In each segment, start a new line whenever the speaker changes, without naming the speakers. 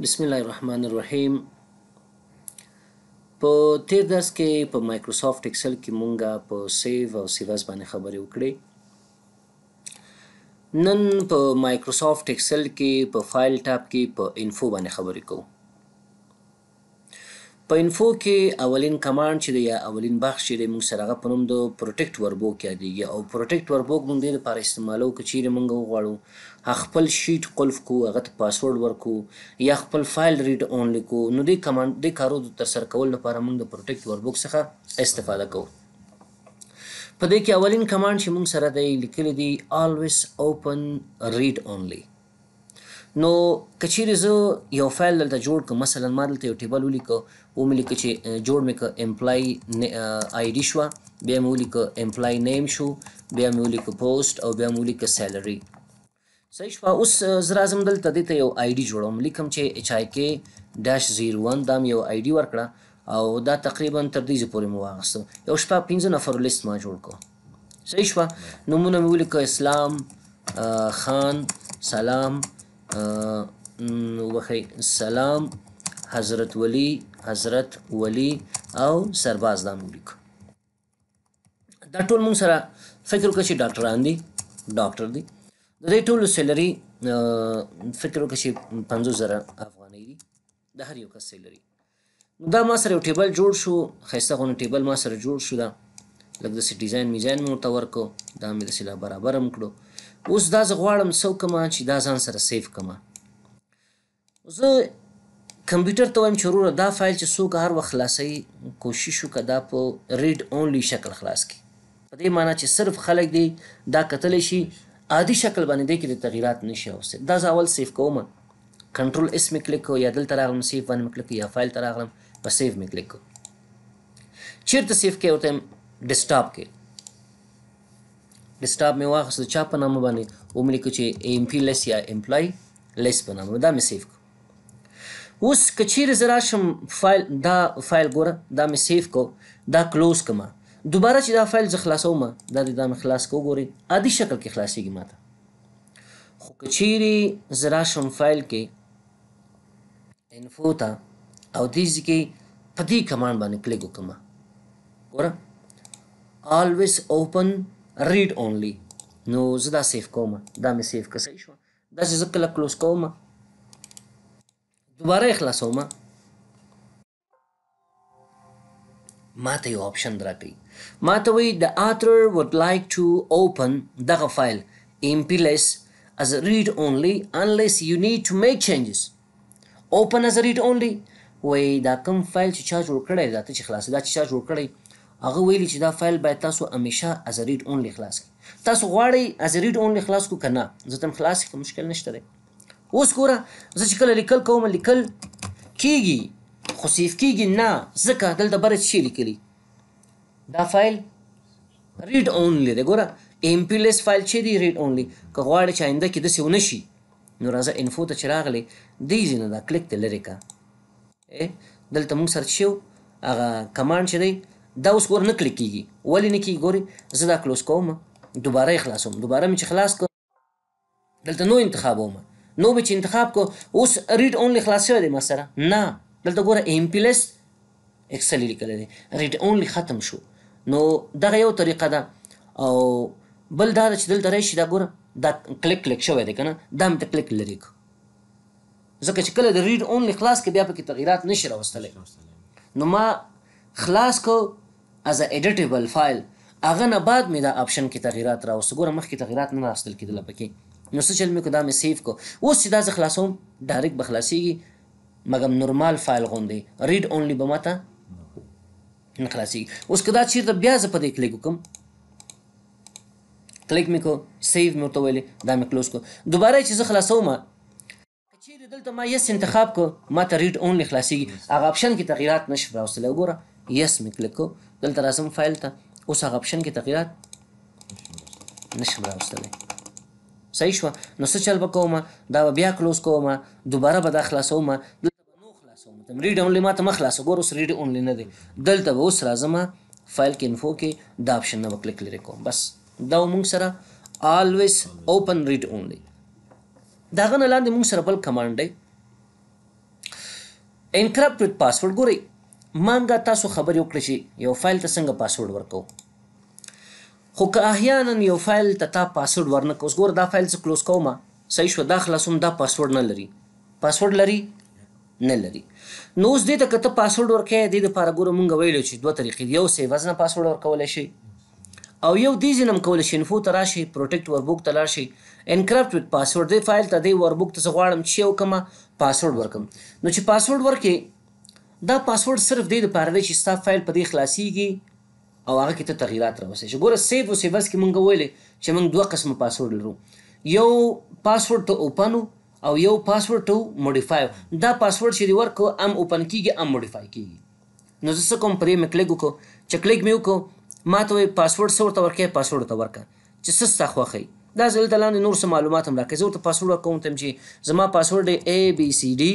بسم الله الرحمن الرحیم په تیر درس کې په مایکروسافټ ایکسل کې مونږه په سیو او سیواز باندې خبرې وکړې نن په مایکروسافټ ایکسل کې په فایل ټاب کې په انفو باندې خبرې کوو په انفو کې اولین کمانډ چې دی یا اولین بخش چې دی موږ سره هغه په نوم د پروټیکټ وربوک یادېږي او پروټیکټ وربوک موږ دې لپاره استعمالو که چیرې موږ وغواړو هغه خپل شیټ قلف کو هغه ته پاسورډ ورکو یا خپل فایل ریډ اونلی کو نو دې کمانډ دې کارو د ترسره کولو لپاره موږ د پروټیکټ وربوک څخه استفاده کوو په دې کې اولین کمانډ چې موږ سره دی لیکلی دی always open read only نو کچیرې زه یو فایل دلته جوړ کړم مثلا ما دلته یو ټیبل ولیکه ومې لیکه چې جوړ مې که امپلای آی ډي شوه بیا مې ولیکه امپلای نیم شو بیا مې ولیکه پوسټ او بیا مې ولیکه سیلري صحیح شوه اوس زه راځم دلته دې ته یو آی ډي جوړوم لیکم چې ایچ آی کې ډاش زیرو ون دا مې یو آی ډي ورکړه او دا تقریبا تر دې پورې مو واغسته یو شپه پنځه نفرو لیست ما جوړ کړو صحیح شوه نومونه مې ولیکه اسلام خان سلام وخی سلام حضرت ولی حضرت ولی او سرباز دا موږ لیکو دا ټول موږ سره فکر وکړو چې ډاکټران دي ډاکټر دي د دې ټولو سیلري فکر وکړو چې پنځوس زره افغانۍ دي د هر یو کس سیلري نو دا ما سره یو ټیبل جوړ شو ښایسته غونه ټیبل ما سره جوړ شو دا لږ داسې ډیزاین میزاین مې ورته ورکړو دا مې داسې لا برابر هم کړو اوس دا زه غواړم څه وکړم چې دا ځان سره سیف کړم زه کمپیوټر ته وایم چې وروره دا فایل چې څوک هر وخت خلاصوي کوشش وکړه دا په ریډ اونلی شکل خلاص کړي په دې معنی چې صرف خلک دی دا کتلی شي عادي شکل باندې دی کې د تغیرات نشي اوسه دا زه اول سیف کوم کنټرول اس مې کلیک کو یا دلته راغلم سیف باندې مې کلیک یا فایل ته راغلم په سیف مې کلیک کو چیرته سیف کې ورته ډیسکټاپ کې ډیسټاپ مې واخیست چا په نامه باندې ومې لیکو چې ایم پی لیس یا امپلای لیس په نامه دا مې سیف کو اوس که چیرې زه راشم فایل دا فایل ګوره دا مې سیف کو دا کلوز کما دوباره چې دا فایل زه خلاصوم دا دې دا مې خلاص کو ګوري عادي شکل کې خلاصيږي ماته خو که چیرې زه راشم فایل کې انفو ته او دې ځکه په دې کمانډ باندې کلیک وکم ګوره always open read only نو زه دا سیف کوم دا مې سیف کړ صحیح شو دا چې زه کله کلوز کوم دوباره خلاصوم ماته یو آپشن راکړي ماته وی د author would like to open دغه فایل mpless as a read only unless you need to make changes open as a read only وی دا کوم فایل چې چا جوړ کړی دا ته چې خلاص دا چې چا جوړ کړی هغه ویلي چې دا فایل باید تاسو همیشه از ریډ اونلی خلاص کړئ تاسو غواړئ از ریډ اونلی خلاص کو کنه زه تم خلاص کوم مشکل نشته دی اوس ګوره زه چې کله لیکل کوم لیکل کیږي خو سیف کیږي نه ځکه دلته بره شي لیکلی دا فایل ریډ اونلی دی ګوره ایم پی لیس فایل چې دی ریډ اونلی که غواړئ چې آینده کې داسې ونه شي نو راځه انفو ته چې راغلی دې ځینې دا کلیک ته لرې کړه دلته موږ سره شو هغه کمانډ چې دی دا اوس ور نه کلیک کیږي ولې نه کیږي ګوري زه دا کلوز کوم دوباره خلاصوم دوباره مې چې خلاص کوم دلته نو انتخابوم نو به چې انتخاب کو اوس ریډ اونلی خلاص شوی دی ما سره نه دلته ګوره ایم پی لیس اکسل لیکل دی ریډ اونلی ختم شو نو دغه یو طریقه ده او بل دا چې دلته راشي دا ګوره دا کلیک کلیک شوی دی کنه دا هم ته کلیک لري ځکه چې کله د ریډ اونلی خلاص کې بیا پکې تغیرات نشي راوستلی نو ما خلاص کو as a editable file هغه نه بعد مې دا آپشن کې تغیرات راوست ګوره مخکې تغیرات نه راستل کېدل پکې نو څه چل مې کو دا مې سیف کو اوس چې دا زه خلاصوم ډایرکټ به خلاصېږي مګم نورمال فایل غوندې ریډ اونلی به ماته نه خلاصېږي اوس که دا چېرته بیا زه په دې کلیک وکړم کلیک مې کو سیو مې ورته ویلې دا مې کلوز کو دوباره چې زه خلاصوم چیرې دلته ما یس انتخاب کو ما ته ریډ اونلی خلاصېږي هغه آپشن کې تغیرات نشو راوستلی ګوره یس مې کلیک کو دلته راځم فایل ته اوس هغه اپشن کې تغیرات نشم راوستلی صحیح شوه نو څه چل به کوم دا به بیا کلوز کوم دوباره به دا خلاصوم دلته به نو خلاصوم تم ریډ اونلی ما ته مه خلاصو ګور اوس ریډ اونلی نه دی دلته به اوس راځم فایل کې انفو کې دا اپشن نه به کلیک لري کوم بس دا موږ سره always open read only داغه نه لاندې موږ سره بل کمانډ دی انکرپټ وذ پاسورډ ګورئ مانګه تاسو خبر یو کړی شي یو فایل ته څنګه پاسورډ ورکو خو که احیانا یو فایل ته تا پاسورډ ورنکو اوس ګور دا فایل څه کلوز کوم صحیح شو دا خلاصوم دا پاسورډ نه لري پاسورډ لري نه لري نو اوس دې ته کته پاسورډ ورکې دې د پاره ګورو مونږ ویلو چې دوه طریقې یو سیو ځنه پاسورډ ورکول شي او یو دې ځنم کول شي انفو ته راشي پروټیکټ وربوک ته راشي انکرپټ وذ پاسورډ دې فایل ته دې وربوک ته غواړم چې یو کما پاسورډ ورکم نو چې پاسورډ ورکې دا پاسورډ صرف دې لپاره دی چې ستا فایل په دې خلاصيږي او هغه کې ته تغیرات راوستې چې ګوره سیو سیوس کې مونږ ویلې چې مونږ دوه قسمه پاسورډ لرو یو پاسورډ ته اوپن او یو پاسورډ ته موډیفای دا پاسورډ چې دی ورکو ام اوپن کیږي ام موډیفای کیږي نو زه کوم پرې مې کلیک وکړو چې کلیک مې وکړو ما ته پاسورډ سور ته ورکې پاسورډ ته ورکا چې سستا خوخی دا زل د لاندې نور څه معلومات هم راکې زه ورته پاسورډ کوم تم چې زما پاسورډ اے بی سی ډی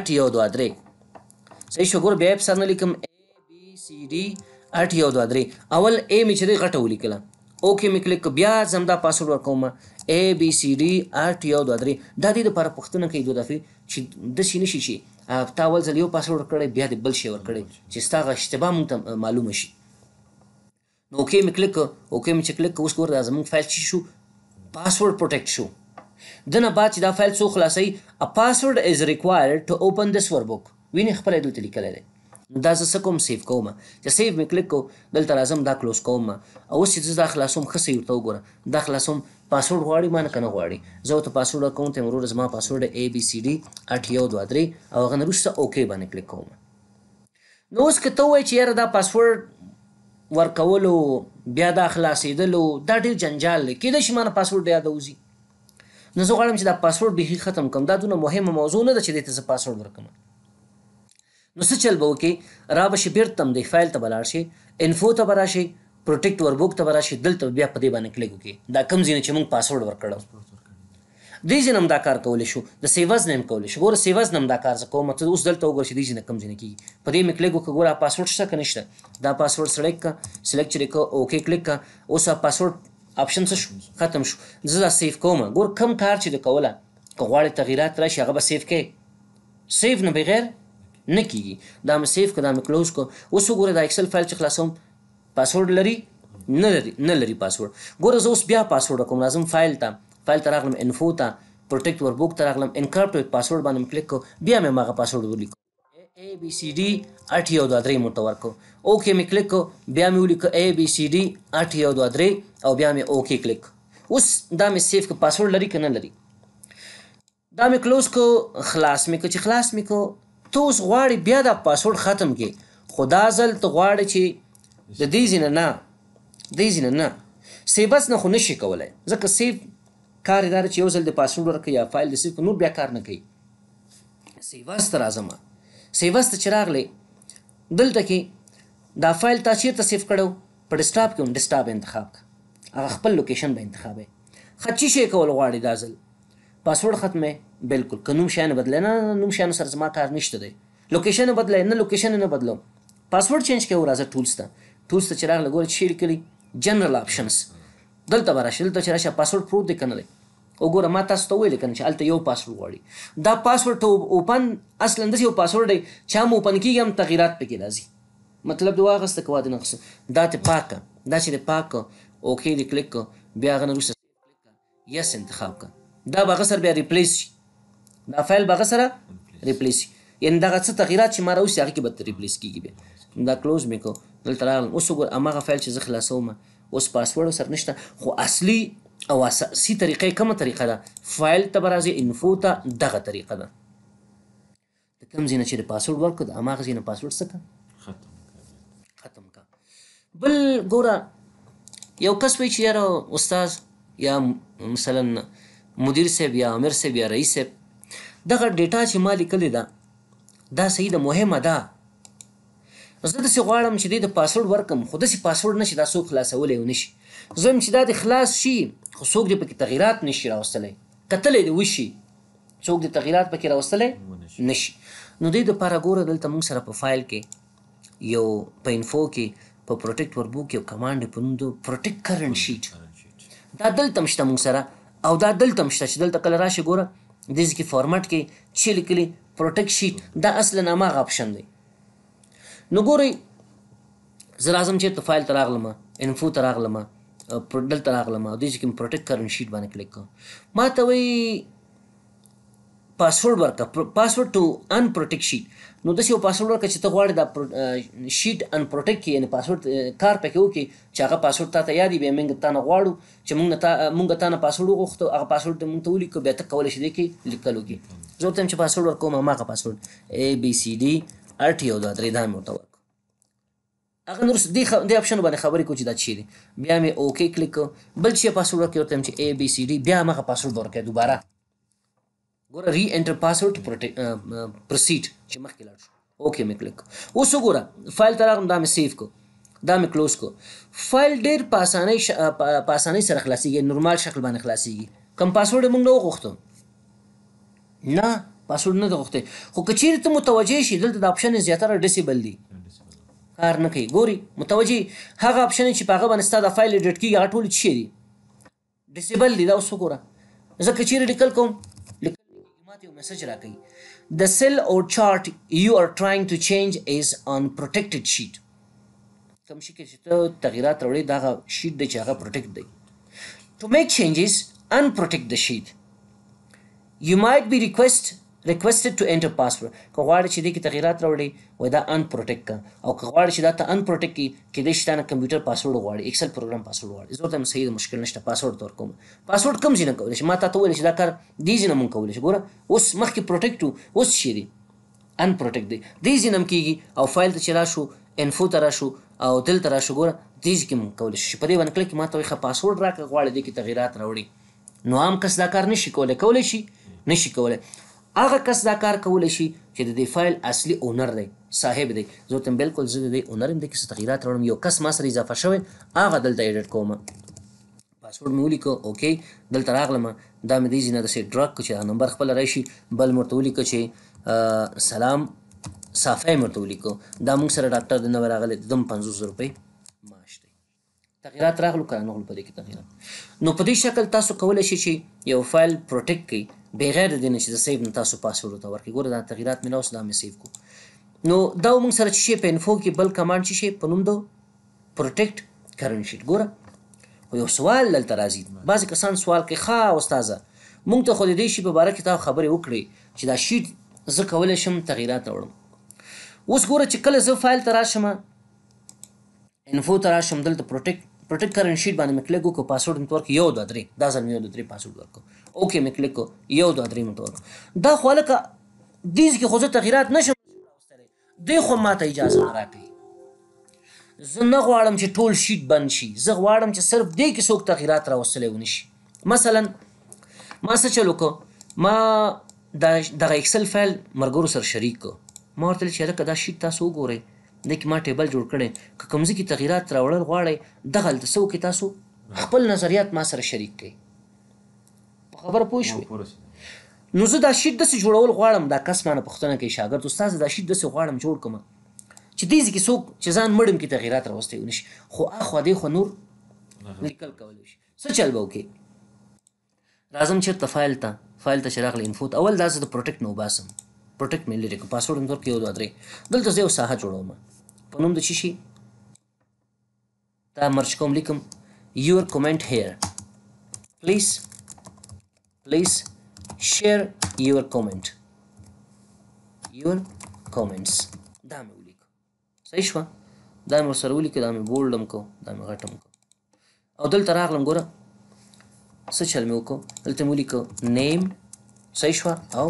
8 یو 2 3 صحیح شو ګور بیا په سره لیکم A B C D 8 یو 2 3 اول A می چې غټه ولیکله اوکې می کلیک بیا زمدا پاسورډ ورکوم A B C D 8 یو 2 3 دا دې لپاره پښتنه کوي دوه دفعه چې د شي نشي شي تا اول ځل یو پاسورډ ورکړی بیا دې بل شی ورکړی چې ستا غ اشتباه مونږ معلومه شي نو اوکې می کلیک اوکې می چې کلیک اوس ګور دا زمونږ فایل چی شو پاسورډ پروټیکټ شو دنه بعد چې دا فایل څو خلاصي a password is required to open this workbook وینې خپل دلته لیکلی دی دا زه څه کوم سیف کوم چې سیف مې کلیک کو دلته راځم دا کلوز کوم او اوس چې زه دا خلاصوم ښه صحیح ورته وګوره دا خلاصوم پاسورډ غواړي ما نه که نه غواړي زه ورته پاسورډ کوم ته مرور زما پاسورډ اے بي سي ډي اټ یو دوه درې او هغه نه وروسته اوکې باندې کلیک کوم نو اوس که ته ووایې چې یاره دا پاسورډ ورکولو بیا دا خلاصېدلو دا ډېر جنجال دی کېدای شي ما نه پاسورډ یاده وځي نو زه غواړم چې دا پاسورډ بیخي ختم کړم دا دونه مهمه موضوع نه ده چې دې ته زه پاسورډ ورکړم نو څه چل به وکړي را به شي بیرته هم دی فایل ته به لاړ شي انفو ته به راشي پروټیکټ وربوک ته به راشي دلته بیا په دې باندې کلیک وکړي دا کم ځای نه چې موږ پاسورډ ورکړو دې ځای نه دا کار کولی شو د سیوز نه هم کولی شو ګوره سیوز نه هم دا کار زه کوم ته اوس دلته وګوره چې دې ځای نه کم ځای نه کېږي په دې مې کلیک وکړه ګوره پاسورډ شته که نشته دا پاسورډ سلیکټ کړه سلیکټ چې کړه اوکې کلیک کړه اوس پاسورډ اپشن څه شو ختم شو زه دا سیف کوم ګور کم کار چې د کوله که غواړې تغیرات راشي هغه به سیف کې سیف نه بغیر نه کیږي دا مې سیف کړه دا مې کلوز کړه اوس وګوره دا اکسل فایل چې خلاصوم پاسورډ لري نه لري نه لري پاسورډ ګوره زه اوس بیا پاسورډ کوم لازم فایل ته فایل ته راغلم انفو ته پروټیکټ وربوک ته راغلم انکرپټ وذ پاسورډ باندې کلیک کو بیا مې ماغه پاسورډ ولیکو اے بی سی ڈی 8 یو 2 3 متور کو اوکې مې کلیک کو بیا مې ولیکو اے بی سی ڈی 8 یو 2 3 او بیا مې اوکې کلیک اوس دا مې سیف کو پاسورډ لري کنه لري دا مې کلوز کو خلاص مې کو چې خلاص مې کو ته اوس غواړې بیا دا پاسورډ ختم کې خو دا ځل ته غواړې چې د دې ځینه نه دې ځینه نه سیبس نه خو نشي کولی ځکه سیب کار دار چې یو ځل د پاسورډ ورکړي یا فایل د سیب نور بیا کار نه کوي سیبس ته راځم سیبس ته چې راغلې دلته کې دا فایل تا چیرته سیف کړو په ډیسټاپ کې هم ډیسټاپ انتخاب هغه خپل لوکیشن به انتخابې خچی شي کول غواړي دا ځل پاسورډ ختمه بالکل که نوم شانه بدل نه نوم شانه سره زما کار نشته دی لوکیشن بدل نه لوکیشن نه بدلوم پاسورډ چینج کوي راځه ټولز ته ټولز ته چې راغله ګوره چې لیکلي جنرال آپشنز دلته به راشي دلته چې راشه پاسورډ پروت دی که نه دی وګوره ما تاسو ته ویل کنه چې الته یو پاسورډ غواړي دا پاسورډ ته اوپن اصلا د یو پاسورډ دی چې مو اوپن کیږي هم تغیرات پکې راځي مطلب دا واغسته کوا د نقص دا ته پاکه دا چې پاکه اوکې دی کلیک بیا غن روسه یس انتخاب کا دا به غسر بیا ریپلیس شي دا فایل به سره ریپلیس یعنی دغه څه تغیرات چې ما راوسی هغه کې به ریپلیس کیږي بیا دا کلوز میکو دلته راغلم اوس وګور اماغه فایل چې زه خلاصوم اوس پاسورډ سره نشته خو اصلي او اساسي طریقې کومه طریقه ده فایل ته به راځي انفو ته دغه طریقه ده د کوم ځای نه چې پاسورډ ورکړو د اماغه ځای نه پاسورډ څه ختم ختم کا بل ګوره یو کس وی چې یاره استاد یا مثلا مدیر صاحب یا امیر صاحب یا رئیس صاحب دغه ډیټا چې ما لیکلې ده دا صحیح ده مهمه ده زه داسې غواړم چې دی د پاسورډ ورکم خو داسې پاسورډ نشي دا څوک خلاصولی او نشي زه چې دا د خلاص شي خو څوک دې پکې تغیرات نشي راوستلی کتلی دې وشي څوک دې تغیرات پکې راوستلی نشي نو دې دپاره ګوره دلته موږ سره په فایل کې یو په انفو کې په پروټیکټ وربوک یو کمانډ په نوم د پروټیکټ کرنټ شیټ دا دلته هم شته موږ سره او دا دلته هم شته چې دلته کله راشي ګوره د ځکه فارمټ کې چې لیکلي پروټیکټ شیټ دا اصلا نامه آپشن دی نو ګورئ زه لازم چې ته فایل تراغلم انفو تراغلم پرډل تراغلم د دې کې پروټیکټ کرن شیټ باندې کلیک کوم ما ته وایي پاسورډ ورکړه پاسورډ ټو ان پروټیکټ شیټ نو داسې یو پاسورډ ورکړه چې ته غواړې دا شیټ ان پروټیکټ کړي یعنې پاسورډ کار پکې وکړي چې هغه پاسورډ تا ته یاد وي بیا موږ تا نه غواړو چې موږ تا موږ تا نه پاسورډ وغوښتو هغه پاسورډ موږ ته ولیکو بیا ته کولی شې دی کې لیکل وکړي زه ورته چې پاسورډ ورکوم هماغه پاسورډ اے بي سي ډي ار ټي او دا درې دا مې ورته ورکړو هغه نور دی خ... دی اپشن باندې خبرې کو چې دا چیرې بیا مې اوکی کلیک بل چې پاسورډ ورکړم چې اے بي سي ډي بیا مغه پاسورډ ورکړم دوباره ګوره ری انټر پاسورډ ټو پروسیډ چې مخکې لاړ شو اوکې مې کلیک اوس وګوره فایل ته راغلم دا مې سیو کو دا مې کلوز کو فایل ډېر په اسانۍ ش... په اسانۍ سره خلاصېږي نورمال شکل باندې خلاصېږي کم پاسورډ موږ نه وغوښته نه پاسورډ نه غوښته خو که چیرې ته متوجه شي دلته د آپشن زیاتره ډیسیبل دي کار نه کوي ګوري متوجه هغه آپشن چې په هغه باندې ستاسو د فایل ایډیټ کیږي هغه ټول چی دي ډیسیبل دي دا اوس وګوره زه که چیرې لیکل کوم साथ ही message रख गई the cell or chart you are trying to change is on protected sheet کوم شي کې چې ته تغیرات راوړې دا شیټ دی چې هغه پروټیکټ دی ټو میک چینجز ان پروټیکټ the شیټ یو مایټ بی ریکوېست requested to enter password که غواړي چې دې کې تغیرات راوړي و دا ان پروټیکټ کا او که غواړي چې دا ته ان پروټیکټ کی کې دې شته نه کمپیوټر پاسورډ غواړي ایکسل پروګرام پاسورډ غواړي زه ته صحیح مشکل نشته پاسورډ تور کوم پاسورډ کم ځینې کولای شي ما ته وویل چې دا کار دې ځینې مونږ کولای شي ګوره اوس مخکې پروټیکټ اوس شي دی ان پروټیکټ دی دې ځینې کیږي او فایل ته چې راشو انفو ته راشو او دلته راشو ګوره دې کې مونږ کولای شي په دې باندې کلک ما ته وي پاسورډ راکړه غواړي دې کې تغیرات راوړي نو عام کس دا کار نشي کولای کولای شي نشي کولای هغه کس دا کار کول شي چې د دې فایل اصلي اونر دی صاحب دی زه ته بالکل زه د دې اونر یم د کیسه تغیرات راوړم یو کس ما سره اضافه شوی هغه دلته ایډیټ کوم پاسورډ مې ولیکو اوکې دلته راغلم دا مې دې ځینه داسې ډرک چې نمبر خپل راشي بل مرته ولیکو چې سلام صافی مرته ولیکو دا موږ سره ډاکټر د نوې راغلی دم پنځوس روپۍ تغیرات راغلو که نه په دې کې تغیرات نو په دې شکل تاسو کولای شئ چې یو فایل پروټیکټ کړئ بغیر د دې نه چې د سیو تاسو پاسورډ ته ورکړئ ګوره دا تغیرات مې اوس دا مې سیو کو نو دا موږ سره چې په انفو کې بل کمانډ چې په نوم دو پروټیکټ کرنٹ شیټ ګوره خو یو سوال دلته راځي بعضې کسان سوال کوي ښه استاذه موږ ته خو د دې شي په باره کې تا خبرې وکړې چې دا شیټ زه کولی شم تغیرات راوړم اوس ګوره چې کله زه فایل ته راشم انفو ته راشم دلته پروټیکټ پروټیکټ کرنٹ شیټ باندې مې کلیک وکړو پاسورډ مې ورکړ یو دوه درې دا ځل مې یو دوه درې پاسورډ ورکړو اوکې مې کلیک کړو یو دوه درې مې ورکړو دا خو هلکه دیز کې خو زه تغیرات نه شم راوستلی دوی خو ماته اجازه نه راکوي زه نه غواړم چې ټول شیټ بند شي زه غواړم چې صرف دې کې څوک تغیرات راوستلی ونه شي مثلا ما څه چل وکړو ما دغه اکسل فایل مرګرو سره شریک کړو ما ورته ویل چې هلکه دا شیټ تاسو وګورئ دې کې ما ټیبل جوړ کړی که کوم ځکه تغیرات راوړل غواړئ دغه هلته څه وکړئ تاسو خپل نظریات ما سره شریک کړئ په خبره پوه شوې نو زه دا شیټ داسې جوړول غواړم دا کس مانه پوښتنه کوي شاګرد استاد دا شیټ داسې غواړم جوړ کړم چې دې ځکه څوک چې ځان مړم کې تغیرات راوستي ونشي خو اخو دې خو نور لیکل کولای شي څه چل به وکړي راځم چې فایل ته فایل ته شراغ انفوت اول داسې د پروټیکټ نو باسم پروټیکټ مې لري کو پاسورډ هم درکې یو دوه درې دلته زه یو ساحه جوړوم په نوم د چی شي دا مرچ کوم لیکم your comment here please please share your comment your comments دا مې ولیکو صحیح شو دا مې سره ولیکو دا مې بولډم کو دا مې غټم کو او دلته راغلم ګوره څه چل مې وکړو دلته مې ولیکو نیم صحیح شو او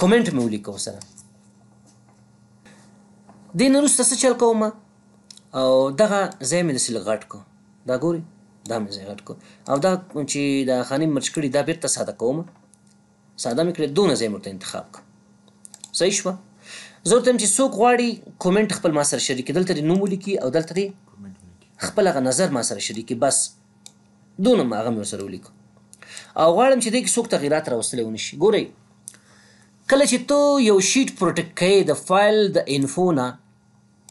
کومنټ مې ولیکو سره دین وروسته څه چل کوم او دغه ځای مې داسې لغټ کو دا ګوري دا مې ځای غټ کو او دا چې دا خاني مرچ کړي دا بیرته ساده کوم ساده مې کړې دونه ځای مرته انتخاب کړ صحیح شوه زه ورته چې څوک غواړي کومنټ خپل ما سره شریکي دلته نوم ولیکي او دلته خپل هغه نظر ما سره شریکي بس دونه ما هغه مې سره ولیکو او غواړم چې دې کې څوک تغیرات راوستلی ونشي ګورئ کله چې ته یو شیټ پروټیکټ کوې د فایل د انفو نه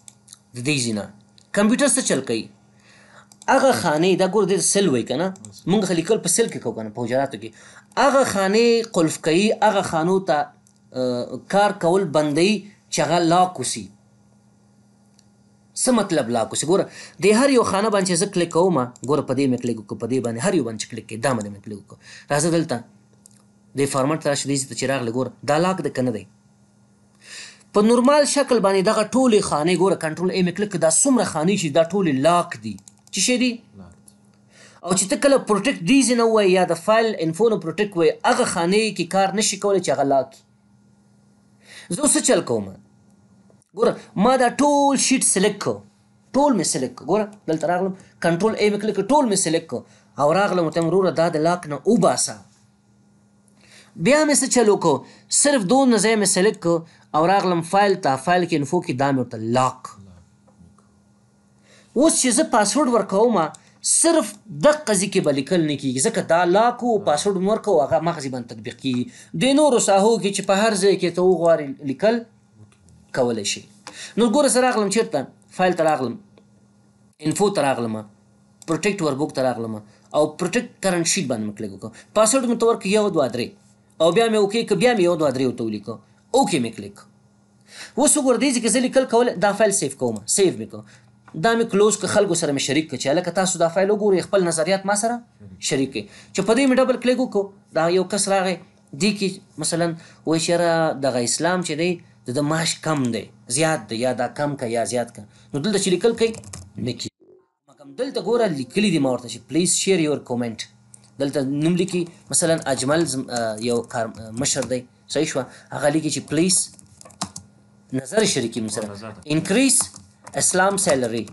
د دې ځینه کمپیوټر څه چل کوي هغه خانه دا ګور د سیل وای کنه مونږ خلک په سیل کې کو کنه په حجراتو کې هغه خانه قلف کوي هغه خانو ته کار کول بندې چغه لا کوسی څه مطلب لا کوسی ګور د هر یو خانه باندې زه کلیک کوم ګور په دې مې کلیک کو په دې باندې هر یو باندې کلیک کې دا باندې مې کلیک کو راځه دلته د فارمټ راشي دی چې چراغ لګور دا لاک د کنه دی په نورمال شکل باندې دغه ټوله خانه ګوره کنټرول ایم کلیک دا څومره خانه شي دا ټوله لاک دی چې شي دی او چې ته کله پروټیکټ دیز نه وای یا د فایل انفو نه پروټیکټ وای هغه خانه کې کار نشي کولای چې هغه لاک زه اوس چل کوم ګوره ما دا ټول شیټ سلیکټ کو ټول می سلیکټ ګوره دلته راغلم کنټرول ایم کلیک ټول می سلیکټ او راغلم ته مروره دا د لاک نه وباسه بیا مې څه چل وکړو صرف دومره ځای مې سلیکټ کړ او راغلم فایل ته فایل کې انفو کې دا مې ورته لاک اوس چې زه پاسورډ ورکوم صرف د قضیه کې بلیکل نه کیږي ځکه دا لاک او پاسورډ ورکو هغه مخزي باندې تطبیق کیږي د نورو ساحو کې چې په هر ځای کې ته وغواړې لیکل کولای شي نو ګوره سره راغلم چیرته فایل ته راغلم انفو ته راغلم پروټیکټ وربوک ته راغلم او پروټیکټ کرنٹ شیټ باندې مکلیک وکړ پاسورډ متور کې یو دوه درې او بیا مې اوکی ک بیا مې یو دوه درې ته ولیکو اوکی مې کلیک اوس وګور دی چې زه لیکل کول دا فایل سیف کوم سیف مې کو دا مې کلوز ک خلکو سره مې شریک ک چې لکه تاسو دا فایل وګورئ خپل نظریات ما سره شریک چې په دې مې ډبل کلیک وکړو دا یو کس راغی دی کې مثلا وای شره د اسلام چې دی د معاش کم دی زیات دی یا دا کم کا یا زیات کا نو دلته چې لیکل کوي لیکي مګم دلته ګوره لیکلي دي ما ورته چې پلیز شیر یور کومنٹ دلته نوم لیکي مثلا اجمل یو کار مشر دی صحیح شو هغه لیکي چې پلیز نظر شریکی مثلا انکریز اسلام سیلری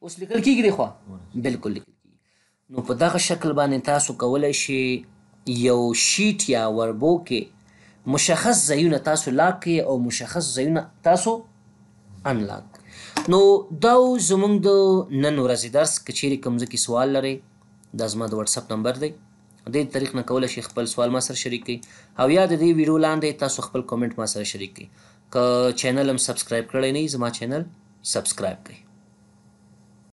اوس لیکل کیږي خو بالکل لیکل کیږي نو په دغه شکل باندې تاسو کولای شئ یو شیټ یا وربو کې مشخص ځایونه تاسو لاک او مشخص ځایونه تاسو انلاک نو دا زمونږ د نن ورځې درس که چیرې کوم ځکه سوال لرئ دا زما د واتساپ نمبر دی دې طریق نه کولی شئ خپل سوال ما سره شریک کړئ او یا د دې ویډیو لاندې تاسو خپل کومنټ ما سره شریک کړئ که چینل هم سبسکرایب کړی نه زما چینل سبسکرایب کړئ